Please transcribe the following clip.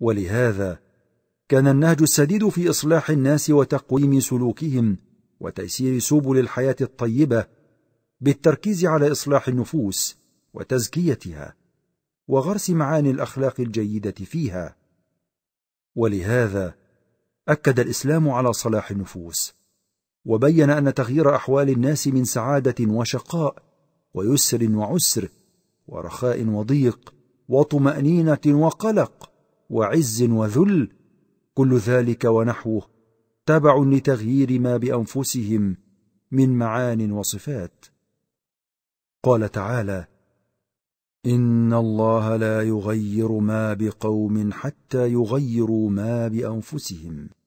ولهذا كان النهج السديد في اصلاح الناس وتقويم سلوكهم وتيسير سبل الحياه الطيبه بالتركيز على اصلاح النفوس وتزكيتها وغرس معاني الاخلاق الجيده فيها ولهذا اكد الاسلام على صلاح النفوس وبين ان تغيير احوال الناس من سعاده وشقاء ويسر وعسر ورخاء وضيق وطمانينه وقلق وعز وذل كل ذلك ونحوه تبع لتغيير ما بانفسهم من معان وصفات قال تعالى ان الله لا يغير ما بقوم حتى يغيروا ما بانفسهم